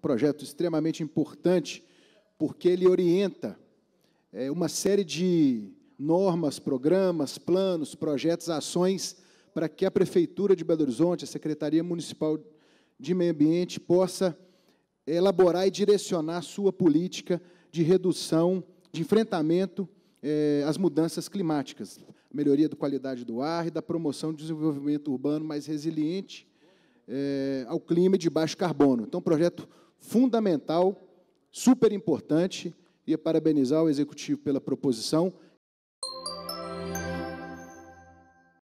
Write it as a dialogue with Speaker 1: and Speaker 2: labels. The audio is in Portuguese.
Speaker 1: projeto extremamente importante, porque ele orienta é, uma série de normas, programas, planos, projetos, ações para que a Prefeitura de Belo Horizonte, a Secretaria Municipal de Meio Ambiente, possa elaborar e direcionar a sua política de redução, de enfrentamento é, às mudanças climáticas, melhoria da qualidade do ar e da promoção de desenvolvimento urbano mais resiliente é, ao clima e de baixo carbono. Então, um projeto fundamental, super importante, e é parabenizar o Executivo pela proposição